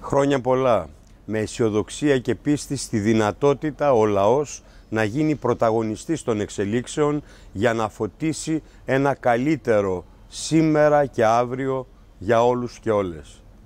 Χρόνια πολλά, με αισιοδοξία και πίστη στη δυνατότητα ο λαός να γίνει πρωταγωνιστής των εξελίξεων για να φωτίσει ένα καλύτερο σήμερα και αύριο για όλους και όλες.